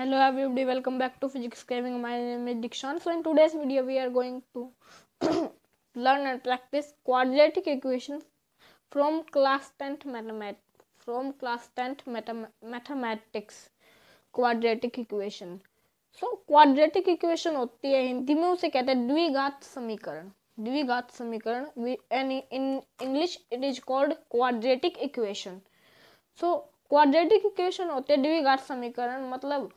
hello everybody welcome back to physics gaming my name is Dikshant so in today's video we are going to learn and practice quadratic equation from class tenth मैथमेट from class tenth mathematics quadratic equation so quadratic equation होती है हिंदी में उसे कहते हैं द्विघात समीकरण द्विघात समीकरण in English it is called quadratic equation so quadratic equation होते हैं द्विघात समीकरण मतलब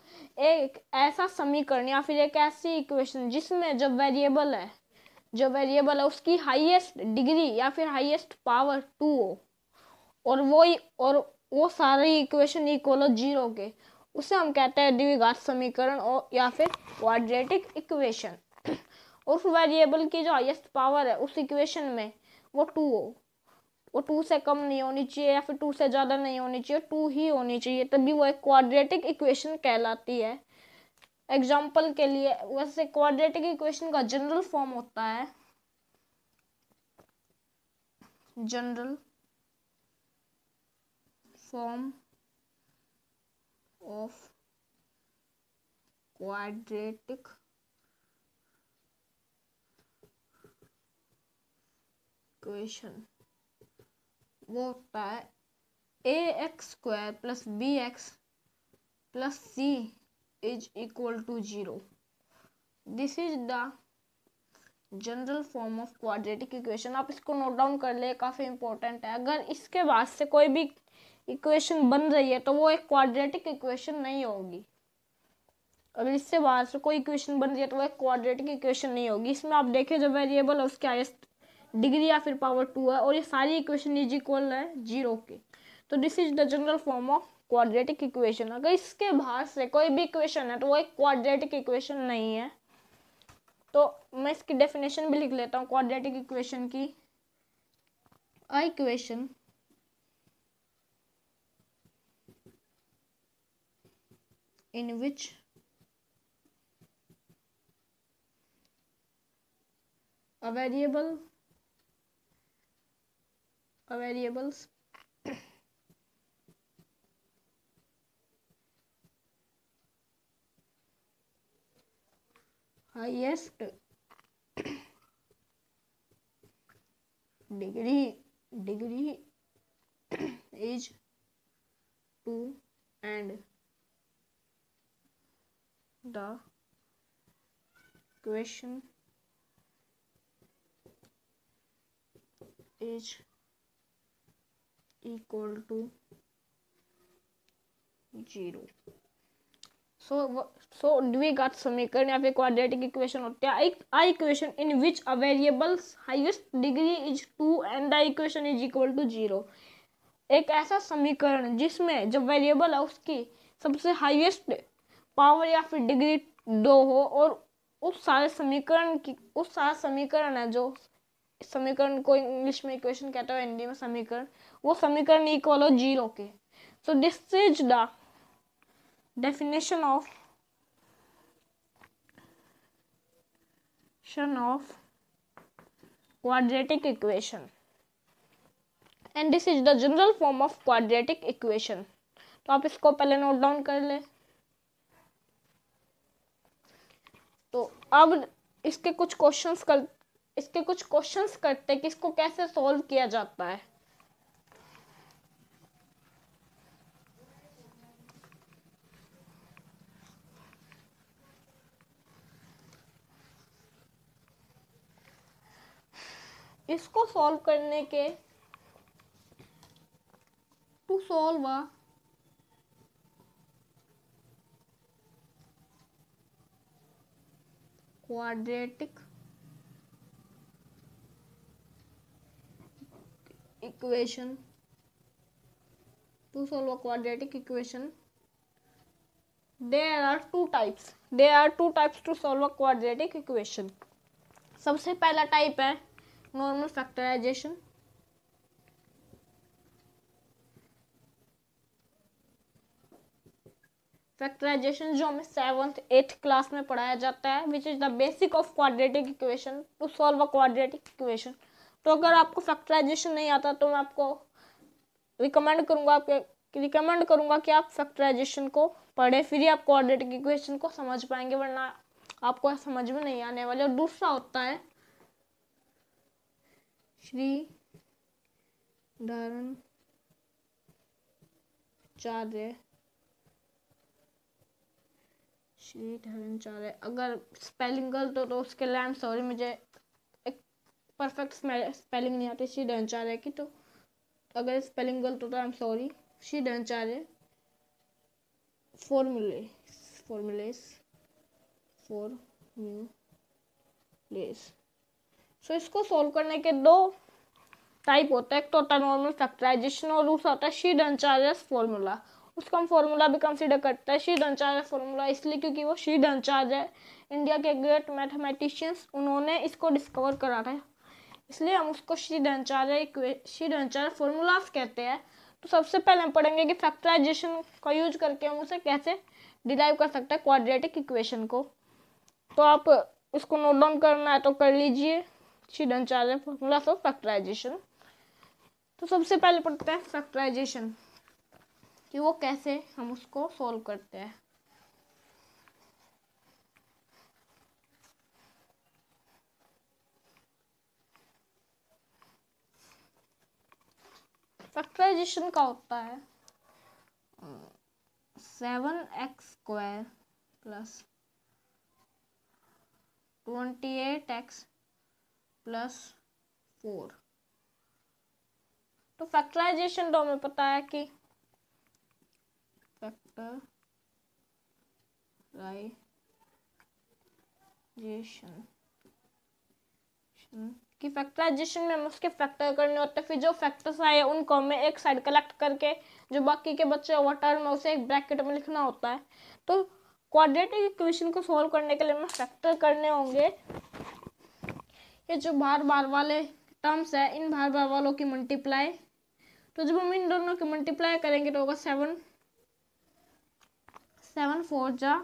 एक ऐसा समीकरण या फिर एक ऐसी इक्वेशन जिसमें जो वेरिएबल है जो वेरिएबल है उसकी हाईएस्ट डिग्री या फिर हाईएस्ट पावर टू हो और वो और वो सारी इक्वेशन इक्वल हो जीरो के उसे हम कहते हैं द्विघात समीकरण और या फिर क्वाड्रेटिक इक्वेशन उस वेरिएबल की जो हाईएस्ट पावर है उस इक्वेशन में वो टू हो वो टू से कम नहीं होनी चाहिए या फिर टू से ज़्यादा नहीं होनी चाहिए टू ही होनी चाहिए तभी वो एक क्वाड्रेटिक इक्वेशन कहलाती है एग्जाम्पल के लिए वैसे क्वाड्रेटिक इक्वेशन का जनरल फॉर्म होता है general form of quadratic equation वो होता है A X square plus B X plus C is equal to zero this is the general form of quadratic equation आप इसको नोट डाउन कर ले काफ़ी इंपॉर्टेंट है अगर इसके बाद से कोई भी इक्वेशन बन रही है तो वो एक क्वाड्रेटिक इक्वेशन नहीं होगी अगर इससे बाहर से कोई इक्वेशन बन रही है तो वो एक क्वाड्रेटिक इक्वेशन नहीं होगी इसमें आप देखें जो वेरिएबल है उसके हाइस्ट डिग्री या फिर पावर टू है और ये सारी इक्वेशन इज इक्वल है जीरो के तो this is the general form of quadratic equation अगर इसके बाहर से कोई भी इक्वेशन है तो वो एक क्वाड्रेटिक इक्वेशन नहीं है तो मैं इसकी डेफिनेशन भी लिख लेता हूँ क्वाड्रेटिक इक्वेशन की equation in which a a variables highest degree degree is 2 and the question is equal to 0 so so we got समीकरण या फिर क्वाड्रेटिक इक्वेशन होते हैं एक आई equation in which a variables highest degree is two and the equation is equal to zero एक ऐसा समीकरण जिसमें जब वेरिएबल है उसकी सबसे हाइएस्ट पावर या फिर डिग्री दो हो और उस सारे समीकरण की उस सारा समीकरण है जो समीकरण को इंग्लिश में इक्वेशन कहते हो हिंदी में समीकरण वो समीकरण इक्वल हो जीरो के so this is the definition of of quadratic equation and this is the general form of quadratic equation तो आप इसको पहले नोट डाउन कर ले तो अब इसके कुछ क्वेश्चंस इसके कुछ क्वेश्चंस करते हैं कि इसको कैसे सॉल्व किया जाता है इसको सॉल्व करने के to solve a quadratic equation to solve a quadratic equation there are two types there are two types to solve a quadratic equation सबसे पहला टाइप है नॉर्मल फैक्टराइजेशन फैक्टराइजेशन जो हमें सेवंथ एट्थ क्लास में पढ़ाया जाता है which is the basic of quadratic equation to solve a quadratic equation तो अगर आपको फैक्टराइजेशन नहीं आता तो मैं आपको रिकमेंड करूँगा आपके रिकमेंड करूँगा कि आप फैक्टराइजेशन को पढ़े फिर ही आप कोऑर्डिनेट इक्वेशन को समझ पाएंगे वरना आपको समझ में नहीं आने वाले और दूसरा होता है श्री धारण चार्य श्री धरण चार्य अगर स्पेलिंग गलत हो तो उसके लिए आई एम सॉरी मुझे परफेक्ट स्पेलिंग नहीं आती श्री धनचार्य की तो अगर स्पेलिंग गलत होता है आई एम सॉरी श्री डंचार फॉर्मूले फॉर्मूलेस फोर लेस सो इसको सॉल्व करने के दो टाइप होता है एक तो होता है नॉर्मल फैक्टराइजेशन और दूसरा होता है श्री डंचार्यस फॉर्मूला उसको हम फॉर्मूला भी कंसिडर करते हैं श्री धनचार्य फॉर्मूला इसलिए क्योंकि वो श्री धनचार्य इंडिया के ग्रेट मैथमेटिशियंस उन्होंने इसको डिस्कवर करा था इसलिए हम उसको श्री श्रीदंचार्य फॉर्मूलाज कहते हैं तो सबसे पहले हम पढ़ेंगे कि फैक्टराइजेशन का यूज करके हम उसे कैसे डिराइव कर सकते हैं क्वाड्रेटिक इक्वेशन को तो आप इसको नोट डाउन करना है तो कर लीजिए श्रीदंचार्य फॉर्मूलाज ऑफ फैक्टराइजेशन तो सबसे पहले पढ़ते हैं फैक्टराइजेशन कि वो कैसे हम उसको सॉल्व करते हैं फैक्टराइजेशन का होता है seven X square plus twenty eight X plus four तो फैक्टराइजेशन तो हमें पता है कि फैक्टर राइजेशन कि फैक्टराइजेशन में हम उसके फैक्टर करने होते हैं फिर जो फैक्टर्स आए उनको हमें एक साइड कलेक्ट करके जो बाकी के बच्चे हुआ टर्म है उसे एक ब्रैकेट में लिखना होता है तो क्वाड्रेटिक इक्वेशन को सॉल्व करने के लिए हमें फैक्टर करने होंगे ये जो बार बार वाले टर्म्स है इन बार बार वालों की मल्टीप्लाई तो जब हम इन दोनों की मल्टीप्लाई करेंगे तो होगा सेवन सेवन फोर जा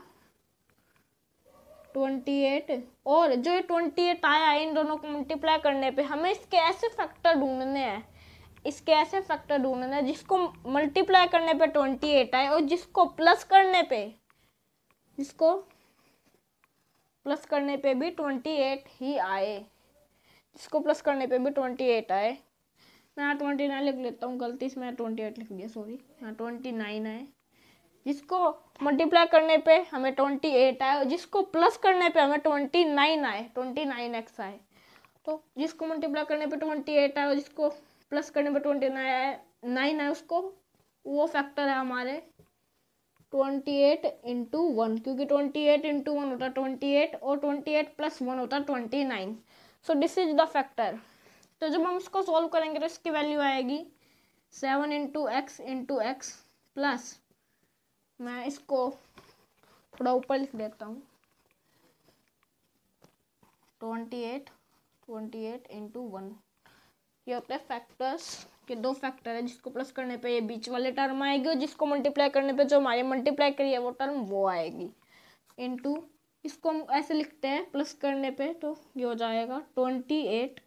ट्वेंटी एट और जो ये ट्वेंटी एट आया इन दोनों को मल्टीप्लाई करने पे हमें इसके ऐसे फैक्टर ढूंढने हैं इसके ऐसे फैक्टर ढूंढने हैं जिसको मल्टीप्लाई करने पे ट्वेंटी एट आए और जिसको प्लस करने पे जिसको प्लस करने पे भी ट्वेंटी एट ही आए जिसको प्लस करने पे भी ट्वेंटी एट आए मैं यहाँ ट्वेंटी नाइन लिख लेता हूँ गलती से मैं ट्वेंटी एट लिख दिया सॉरी यहाँ ट्वेंटी नाइन आए जिसको मल्टीप्लाई करने पे हमें ट्वेंटी एट आए और जिसको प्लस करने पे हमें ट्वेंटी नाइन आए ट्वेंटी नाइन एक्स आए तो जिसको मल्टीप्लाई करने पे ट्वेंटी एट आए और जिसको प्लस करने पे ट्वेंटी नाइन आए नाइन आए उसको वो फैक्टर है हमारे ट्वेंटी एट इंटू वन क्योंकि ट्वेंटी एट इंटू वन होता है ट्वेंटी एट और ट्वेंटी एट प्लस वन होता है twenty nine so this is the factor तो जब हम इसको सॉल्व करेंगे तो इसकी वैल्यू आएगी seven into X into X plus मैं इसको थोड़ा ऊपर लिख देता हूँ twenty eight twenty eight into one ये होते हैं फैक्टर्स के दो फैक्टर है जिसको प्लस करने पे ये बीच वाले टर्म आएगी और जिसको मल्टीप्लाई करने पे जो हमारे मल्टीप्लाई करी है वो टर्म वो आएगी इंटू इसको हम ऐसे लिखते हैं प्लस करने पे तो ये हो जाएगा twenty eight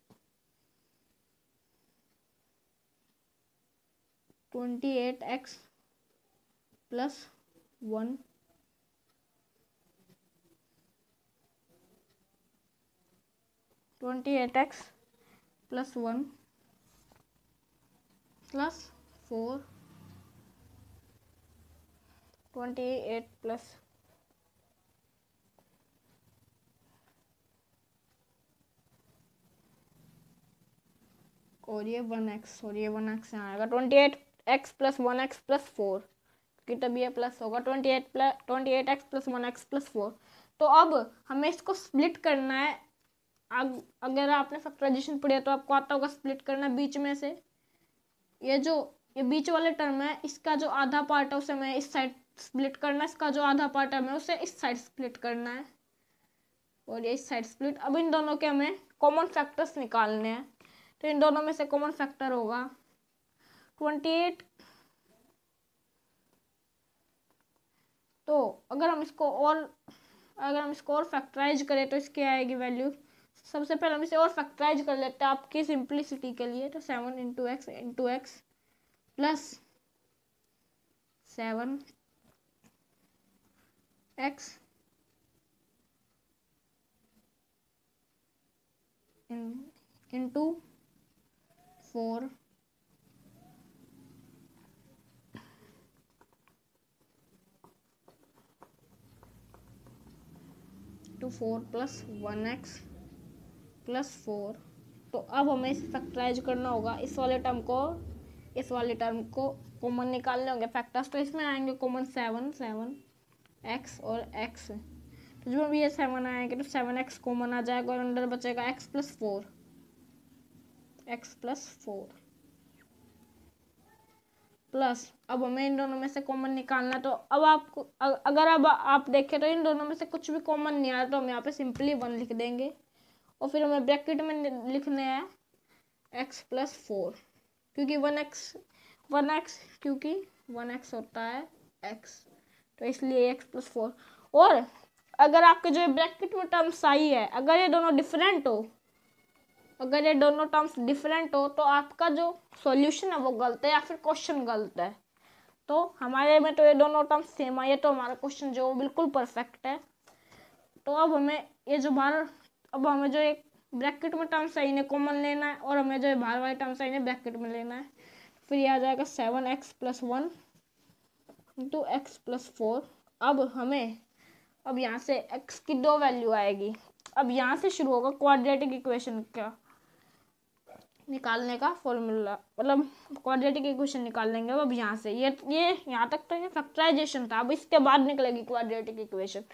twenty eight X plus one twenty eight X plus one plus four twenty eight plus और ये वन एक्स और ये वन एक्स यहाँ आएगा twenty eight X plus one X plus four कितना बी ए प्लस होगा twenty eight plus twenty eight X plus one X plus four तो अब हमें इसको स्प्लिट करना है अग, अगर आपने फैक्टराइजेशन पढ़ी तो आपको आता होगा स्प्लिट करना बीच में से ये जो ये बीच वाले टर्म है इसका जो आधा पार्ट है उसे हमें इस साइड स्प्लिट करना है इसका जो आधा पार्ट है हमें उसे इस साइड स्प्लिट करना है और ये इस साइड स्प्लिट अब इन दोनों के हमें कॉमन फैक्टर्स निकालने हैं तो इन दोनों में से कॉमन फैक्टर होगा ट्वेंटी एट तो अगर हम इसको और अगर हम इसको और फैक्टराइज करें तो इसकी आएगी वैल्यू सबसे पहले हम इसे और फैक्टराइज कर लेते हैं आपकी सिंप्लिसिटी के लिए तो seven into X into X plus seven X into four into four plus one X plus four तो अब हमें फैक्टराइज करना होगा इस वाले टर्म को इस वाले टर्म को कॉमन निकालने होंगे फैक्टर्स तो इसमें आएंगे कॉमन सेवन सेवन एक्स और एक्स तो जब भी ये सेवन आएंगे तो सेवन एक्स कॉमन आ जाएगा और अंडर बचेगा X plus four X plus four plus अब हमें इन दोनों में से कॉमन निकालना तो अब आपको अगर अब आप देखें तो इन दोनों में से कुछ भी कॉमन नहीं आ रहा तो हम यहाँ पे सिंपली वन लिख देंगे और फिर हमें ब्रैकेट में लिखना है एक्स प्लस फोर क्योंकि वन एक्स वन एक्स क्योंकि वन एक्स होता है एक्स तो इसलिए एक्स प्लस फोर और अगर आपके जो ब्रैकेट में टर्म्स आई है अगर ये दोनों डिफरेंट हो अगर ये दोनों टर्म्स डिफरेंट हो तो आपका जो सॉल्यूशन है वो गलत है या फिर क्वेश्चन गलत है तो हमारे में तो ये दोनों टर्म्स सेम है ये तो हमारा क्वेश्चन जो बिल्कुल परफेक्ट है तो अब हमें ये जो बाहर अब हमें जो एक ब्रैकेट में टर्म्स है इन्हें कॉमन लेना है और हमें जो बाहर वाले टर्म्स है इन्हें ब्रैकेट में लेना है फिर ये आ जाएगा seven X plus one into X plus four अब हमें अब यहाँ से एक्स की दो वैल्यू आएगी अब यहाँ से शुरू होगा क्वाड्रेटिक इक्वेशन का निकालने का फॉर्मूला मतलब क्वाड्रेटिक इक्वेशन निकाल लेंगे अब यहाँ से ये ये यहाँ तक तो ये फैक्टराइजेशन था अब इसके बाद निकलेगी क्वाड्रेटिक इक्वेशन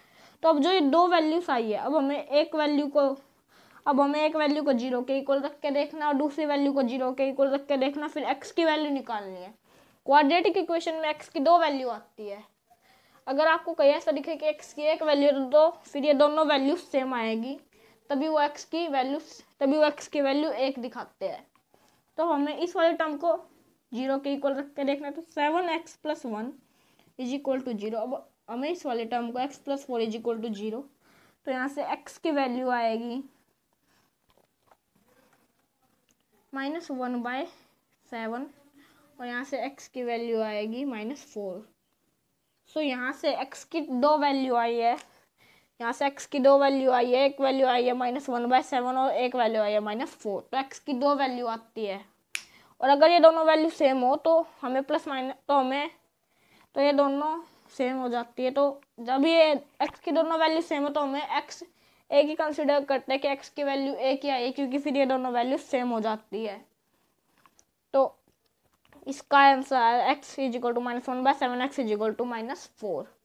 तो अब जो ये दो वैल्यूस आई है अब हमें एक वैल्यू को अब हमें एक वैल्यू को जीरो के इक्वल रख के देखना और दूसरी वैल्यू को जीरो के इक्वल रख के देखना फिर एक्स की वैल्यू निकालनी है क्वाड्रेटिक इक्वेशन में एक्स की दो वैल्यू आती है अगर आपको कहीं ऐसा दिखे कि एक्स की एक वैल्यू तो दो फिर ये दोनों वैल्यूज सेम आएगी तभी वो एक्स की वैल्यू तभी वो एक्स की वैल्यू एक दिखाते हैं तो हमने इस वाले टर्म को जीरो के इक्वल रख के देखना तो seven X plus one is equal to zero अब हमें इस वाले टर्म को X plus four is equal to zero तो यहाँ से एक्स की वैल्यू आएगी माइनस वन बाय सेवन और यहाँ से एक्स की वैल्यू आएगी माइनस फोर सो यहाँ से एक्स की दो वैल्यू आई है यहाँ से एक्स की दो वैल्यू आई है एक वैल्यू आई है माइनस वन बाय सेवन और एक वैल्यू आई है माइनस फोर तो एक्स की दो वैल्यू आती है और अगर ये दोनों वैल्यू सेम हो तो हमें प्लस माइनस तो हमें तो ये दोनों सेम हो जाती है तो जब ये एक्स की दोनों वैल्यू सेम हो तो हमें एक्स एक ही कंसिडर करते हैं कि एक्स की वैल्यू एक ही आई क्योंकि फिर ये दोनों वैल्यू सेम हो जाती है तो इसका answer X is equal to minus one by seven X is equal to minus four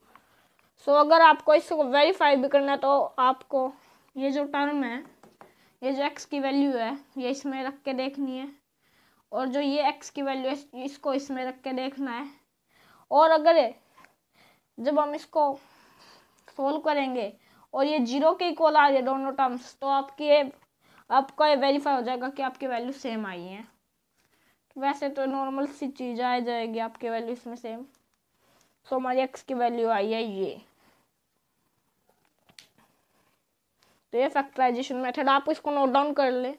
so so, अगर आपको इसको वेरीफाई भी करना है तो आपको ये जो टर्म है ये जो एक्स की वैल्यू है ये इसमें रख के देखनी है और जो ये एक्स की वैल्यू है इसको इसमें रख के देखना है और अगर जब हम इसको सोल्व करेंगे और ये जीरो के इक्वल आ रही है दोनों टर्म्स तो आपकी ये आपका ये वेरीफाई हो जाएगा कि आपकी वैल्यू सेम आई है वैसे तो नॉर्मल सी चीज़ आ जाएगी आपकी वैल्यू इसमें सेम सो हमारी एक्स की वैल्यू आई है ये तो ये फैक्टराइजेशन मेथड आप इसको नोट डाउन कर ले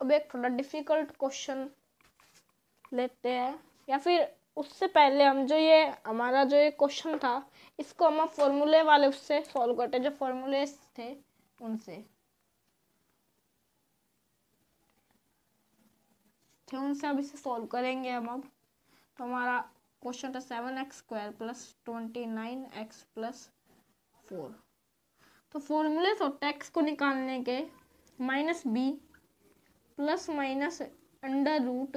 अब एक थोड़ा डिफिकल्ट क्वेश्चन लेते हैं या फिर उससे पहले हम जो ये हमारा जो ये क्वेश्चन था इसको हम फॉर्मूले वाले उससे सॉल्व करते जो फॉर्मूले थे उनसे थे उनसे अब इसे सॉल्व करेंगे हम अब तो हमारा क्वेश्चन था seven X square plus twenty nine X plus four तो फॉर्मूले तो टैक्स को निकालने के minus B plus minus under root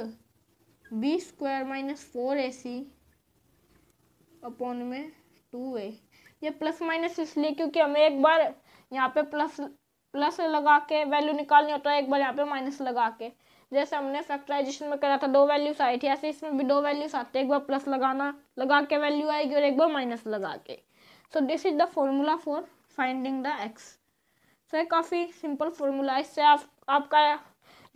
B square minus four A C upon में टू ए ये प्लस माइनस इसलिए क्योंकि हमें एक बार यहाँ पे प्लस प्लस लगा के वैल्यू निकालनी होता तो है एक बार यहाँ पे माइनस लगा के जैसे हमने फैक्टराइजेशन में करा था दो वैल्यूज आई थी ऐसे इसमें भी दो वैल्यूज आते हैं एक बार प्लस लगाना लगा के वैल्यू आएगी और एक बार माइनस लगा के so this is the formula for finding the X so ये काफ़ी सिंपल फॉर्मूला इससे आप आपका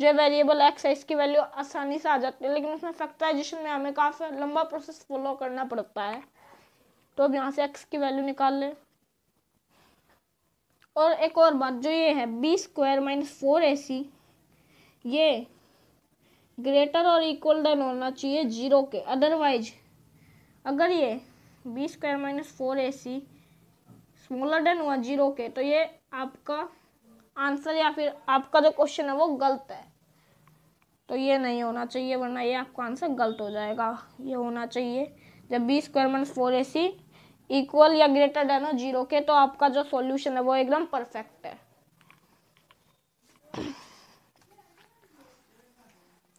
जो वेरिएबल एक्स है इसकी वैल्यू आसानी से आ जाती है लेकिन उसमें फैक्टराइजेशन में हमें काफ़ी लंबा प्रोसेस फॉलो करना पड़ता है तो अब यहाँ से एक्स की वैल्यू निकाल लें और एक और बात जो ये है B square minus four A C ये ग्रेटर और इक्वल देन होना चाहिए जीरो के अदरवाइज अगर ये B square minus four A C smaller than हुआ जीरो के तो ये आपका आंसर या फिर आपका जो क्वेश्चन है वो गलत है तो ये नहीं होना चाहिए वरना ये आपका आंसर गलत हो जाएगा ये होना चाहिए जब B square minus four A C equal या ग्रेटर देन हो जीरो के तो आपका जो सॉल्यूशन है वो एकदम परफेक्ट है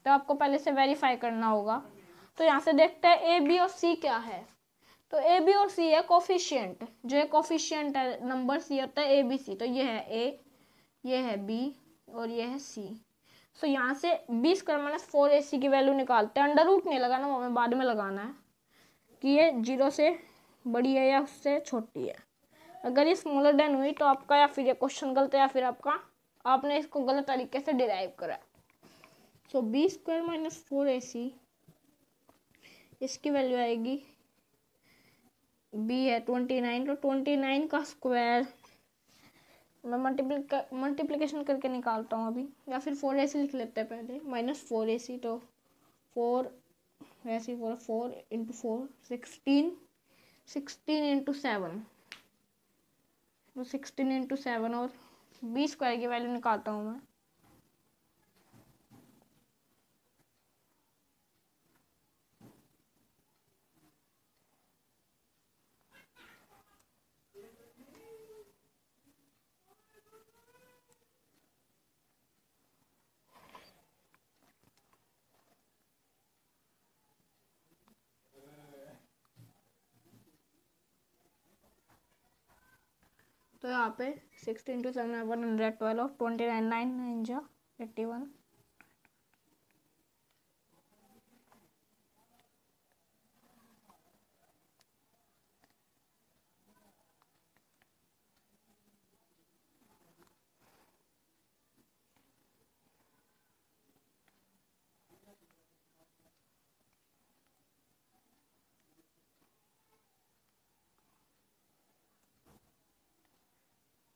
तो आपको पहले से वेरीफाई करना होगा तो यहाँ से देखते हैं ए बी और सी क्या है तो ए बी और सी है कोफिशियंट जो है कोफिशियंट है नंबर सी होता है ए बी सी तो ये है ए ये है बी और ये है सी सो so, यहाँ से B square minus four A C की वैल्यू निकालते हैं अंडर रूट नहीं लगाना वो हमें बाद में लगाना है कि ये जीरो से बड़ी है या उससे छोटी है अगर ये स्मॉलर देन हुई तो आपका या फिर ये क्वेश्चन गलत है या फिर आपका आपने इसको गलत तरीके से डिराइव करा so B square minus four A C इसकी वैल्यू आएगी बी है ट्वेंटी नाइन तो ट्वेंटी नाइन का स्क्वायर मैं मल्टीप्ली मल्टीप्लिकेशन करके निकालता हूँ अभी या फिर फोर ए सी लिख लेते हैं पहले माइनस फोर ए सी तो four A C four four into four sixteen sixteen into seven तो सिक्सटीन इंटू सेवन और बी स्क्वायर की वैल्यू निकालता हूँ मैं तो यहाँ पे sixty two seven one hundred twelve twenty nine nine nine जो एट्टी वन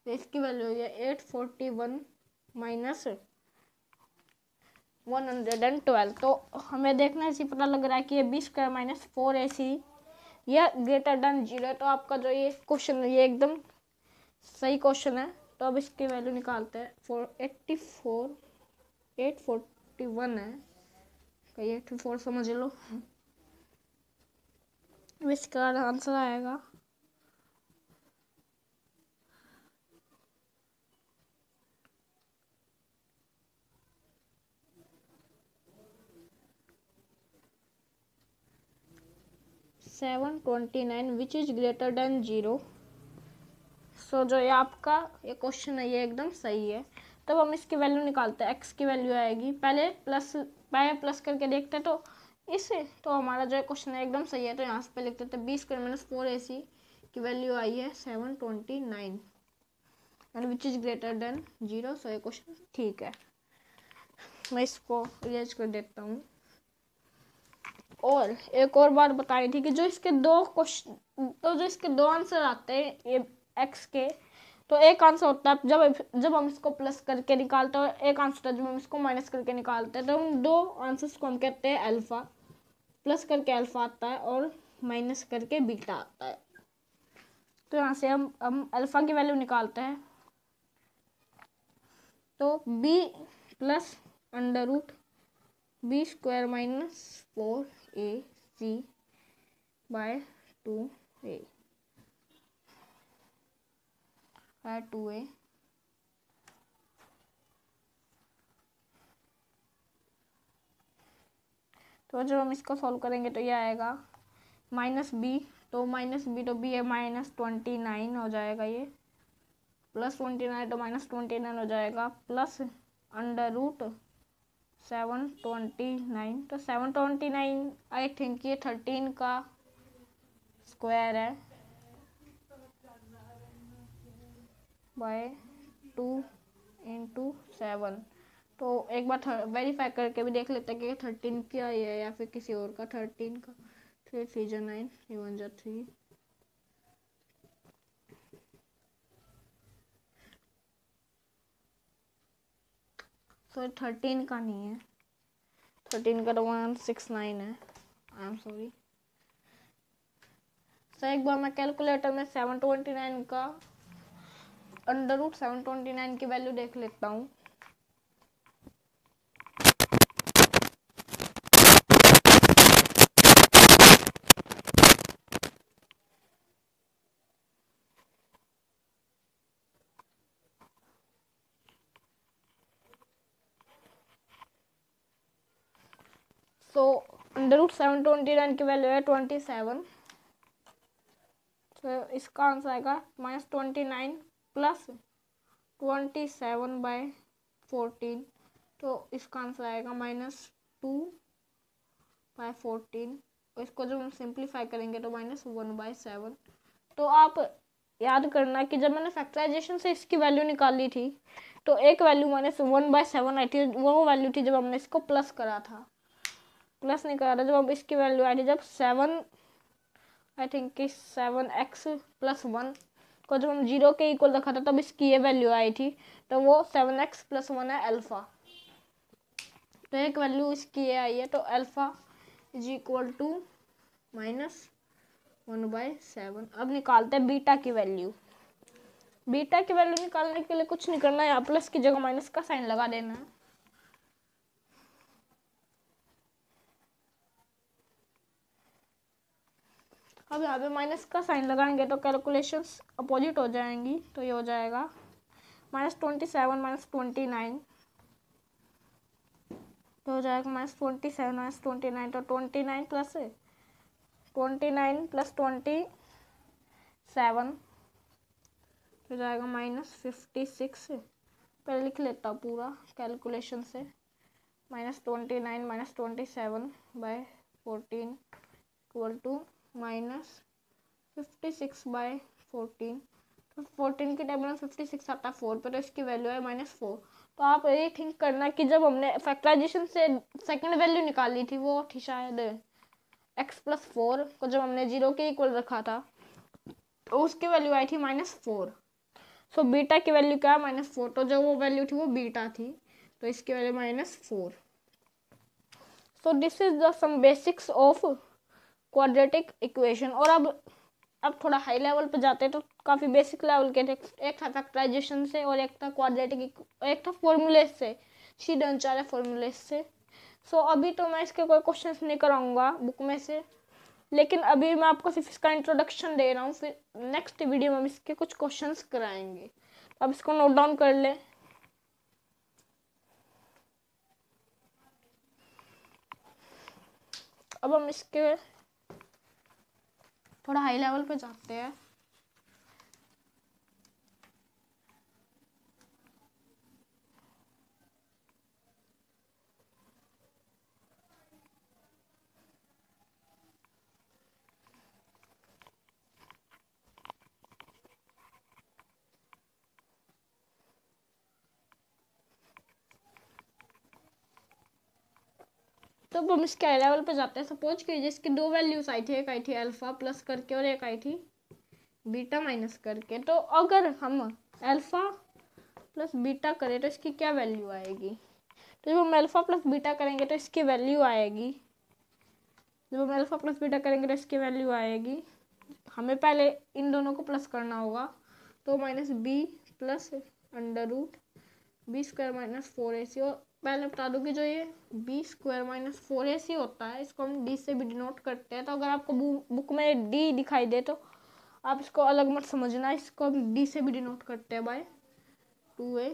तो इसकी वैल्यू हो गया eight forty one minus one hundred and twelve तो हमें देखने से पता लग रहा है कि ये B square minus four A C या ग्रेटर देन जीरो तो आपका जो ये क्वेश्चन है ये एकदम सही क्वेश्चन है तो अब इसकी वैल्यू निकालते हैं four eighty four eight forty one है कहीं एट्टी फोर समझ लो इसका आंसर आएगा seven twenty nine which is greater than zero so जो ये आपका ये क्वेश्चन है ये एकदम सही है तब हम इसकी वैल्यू निकालते हैं एक्स की वैल्यू आएगी पहले प्लस पहले प्लस करके देखते हैं तो इससे तो हमारा जो क्वेश्चन है एकदम सही है तो यहाँ पे लिख थे बीस B square minus four A C की वैल्यू आई है seven twenty nine and which is greater than zero so ये क्वेश्चन ठीक है मैं इसको इरेज कर देता हूँ और एक और बात बताई थी कि जो इसके दो क्वेश्चन तो जो इसके दो आंसर आते हैं ये एक्स के तो एक आंसर होता है जब जब हम इसको प्लस करके निकालते हैं और एक आंसर होता है जब हम इसको माइनस करके निकालते हैं तो उन दो आंसर्स को हम कहते हैं अल्फ़ा प्लस करके अल्फ़ा आता है और माइनस करके बीटा आता है तो यहाँ से हम हम अल्फ़ा की वैल्यू निकालते हैं तो B plus under root B square minus four A C by two A by two A तो जब हम इसको सॉल्व करेंगे तो ये आएगा माइनस बी तो माइनस बी तो बी है माइनस ट्वेंटी नाइन हो जाएगा ये प्लस ट्वेंटी नाइन तो माइनस ट्वेंटी नाइन हो जाएगा plus under root seven twenty nine तो seven twenty nine I think ये थर्टीन का स्क्वायर है बाय टू इंटू सेवन तो एक बार वेरीफाई करके भी देख लेते हैं कि थर्टीन क्या है या फिर किसी और का थर्टीन का थ्री थ्री जो नाइन थ्री वन जो थ्री सो थर्टीन का नहीं है थर्टीन का तो वन सिक्स नाइन है आई एम सॉरी सो एक बार मैं कैलकुलेटर में सेवन ट्वेंटी नाइन का under root seven twenty nine की वैल्यू देख लेता हूँ so under root seven twenty nine की वैल्यू है ट्वेंटी सेवन तो इसका आंसर आएगा minus twenty nine plus twenty seven by fourteen तो इसका आंसर आएगा माइनस टू बाय फोर्टीन और इसको जब हम सिंप्लीफाई करेंगे तो माइनस वन बाय सेवन तो आप याद करना कि जब मैंने फैक्टराइजेशन से इसकी वैल्यू निकाली थी तो एक value minus one by seven आई थी वो वैल्यू थी जब हमने इसको प्लस करा था प्लस नहीं करा रहा जब अब इसकी वैल्यू आई थी जब सेवन आई थिंक कि सेवन एक्स प्लस वन को जब हम जीरो के इक्वल रखा था तब इसकी ये वैल्यू आई थी तो वो सेवन एक्स प्लस वन है अल्फ़ा तो एक वैल्यू इसकी ये आई है तो alpha is equal to minus one by seven अब निकालते हैं बीटा की वैल्यू बीटा की वैल्यू निकालने के लिए कुछ नहीं करना है प्लस की जगह माइनस का साइन लगा देना है अब यहाँ पे माइनस का साइन लगाएंगे तो कैलकुलेशंस अपोजिट हो जाएंगी तो ये हो जाएगा minus twenty seven minus twenty nine तो हो जाएगा minus twenty seven minus twenty nine तो twenty nine plus twenty nine plus twenty seven हो जाएगा माइनस फिफ्टी सिक्स पहले लिख लेता हूँ पूरा कैलकुलेशन से minus twenty nine minus twenty seven by fourteen equal to minus fifty six by fourteen तो फोर्टीन के टाइम में फिफ्टी सिक्स आता है फोर पर तो इसकी वैल्यू है माइनस फोर तो आप ये थिंक करना कि जब हमने फैक्टराइजेशन से सेकंड वैल्यू निकाली थी वो थी शायद एक्स प्लस फोर को जब हमने जीरो के इक्वल रखा था तो उसकी वैल्यू आई थी माइनस फोर सो बीटा की वैल्यू क्या है माइनस फोर तो जो वो वैल्यू थी वो बीटा थी तो इसकी value minus four so this is the some basics of quadratic equation और अब अब थोड़ा हाई लेवल पर जाते हैं तो काफ़ी बेसिक लेवल के थे एक था फैक्ट्राइजेशन से और एक था क्वाड्रेटिक एक था फॉर्मूले से शीडन चार फॉर्मूले से सो so, अभी तो मैं इसके कोई क्वेश्चन नहीं कराऊंगा बुक में से लेकिन अभी मैं आपको सिर्फ इसका इंट्रोडक्शन दे रहा हूँ फिर नेक्स्ट वीडियो में हम इसके कुछ क्वेश्चन कराएंगे तो आप इसको नोट डाउन कर लें अब हम इसके थोड़ा हाई लेवल पे जाते हैं तो अब हम इसके आई लेवल पर जाते हैं सपोज कीजिए इसकी दो वैल्यूज आई थी एक आई थी अल्फ़ा प्लस करके और एक आई थी बीटा माइनस करके तो अगर हम अल्फ़ा प्लस बीटा करें तो इसकी क्या वैल्यू आएगी तो जब हम अल्फ़ा प्लस बीटा करेंगे तो इसकी वैल्यू आएगी जब हम अल्फ़ा प्लस बीटा करेंगे तो इसकी वैल्यू आएगी हमें पहले इन दोनों को प्लस करना होगा तो minus B plus under root B square minus four A C और पहले बता दूँ कि जो ये B square minus four A C होता है इसको हम डी से भी डिनोट करते हैं तो अगर आपको बुक में डी दिखाई दे तो आप इसको अलग मत समझना इसको हम डी से भी डिनोट करते हैं बाय टू ए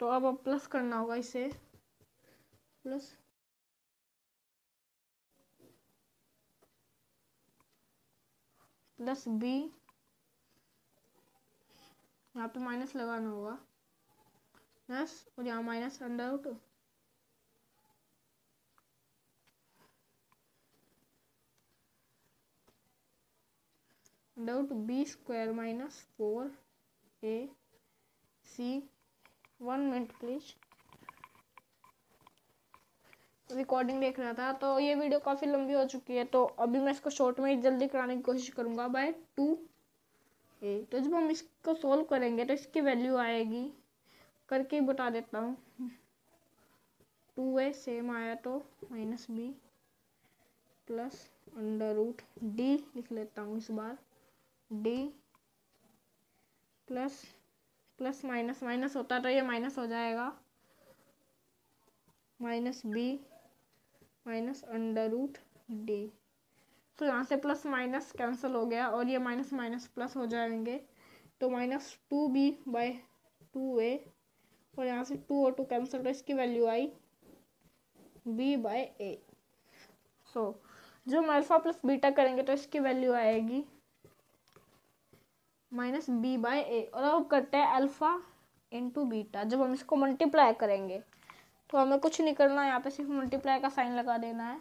तो अब आप प्लस करना होगा इसे प्लस प्लस बी यहाँ पे माइनस लगाना होगा प्लस और यहाँ minus under root doubt B square minus four A C one minute please recording देख रहा था तो ये वीडियो काफ़ी लंबी हो चुकी है तो अभी मैं इसको शॉर्ट में ही जल्दी कराने की कोशिश करूँगा बाय टू ए तो जब हम इसको सोल्व करेंगे तो इसकी वैल्यू आएगी करके ही बता देता हूँ टू ए सेम आया तो minus B plus under root D लिख लेता हूँ इस बार D plus plus minus minus होता तो ये माइनस हो जाएगा minus B minus under root D तो यहाँ से प्लस माइनस कैंसिल हो गया और ये माइनस माइनस प्लस हो जाएंगे तो minus two B by two A और यहाँ से टू और टू कैंसिल तो इसकी वैल्यू आई बी बाय ए सो जो हम अल्फ़ा प्लस बीटा करेंगे तो इसकी वैल्यू आएगी माइनस बी बाय ए और अब करते हैं अल्फ़ा इंटू बीटा जब हम इसको मल्टीप्लाई करेंगे तो हमें कुछ नहीं करना है यहाँ पे सिर्फ मल्टीप्लाई का साइन लगा देना है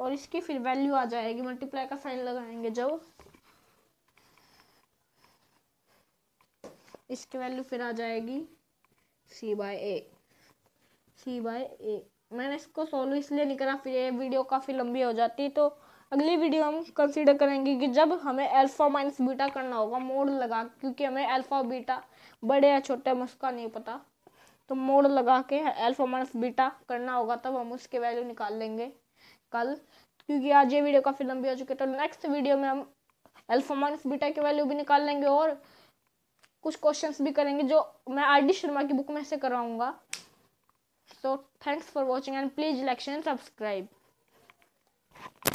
और इसकी फिर वैल्यू आ जाएगी मल्टीप्लाई का साइन लगाएंगे जब इसकी वैल्यू फिर आ जाएगी सी बाय ए सी बाय ए मैंने इसको सॉल्व इसलिए नहीं करा फिर ये वीडियो काफ़ी लंबी हो जाती तो अगली वीडियो हम कंसीडर करेंगे कि जब हमें अल्फ़ा माइनस बीटा करना होगा मोड लगा क्योंकि हमें अल्फ़ा बीटा बड़े या छोटे उसका नहीं पता तो मोड लगा के अल्फ़ा माइनस बीटा करना होगा तब हम उसके वैल्यू निकाल लेंगे कल क्योंकि आज ये वीडियो काफ़ी लंबी हो चुकी है तो नेक्स्ट वीडियो में हम अल्फ़ा माइनस बीटा की वैल्यू भी निकाल लेंगे और कुछ क्वेश्चंस भी करेंगे जो मैं आर डी शर्मा की बुक में से कराऊंगा so thanks for watching and please like and subscribe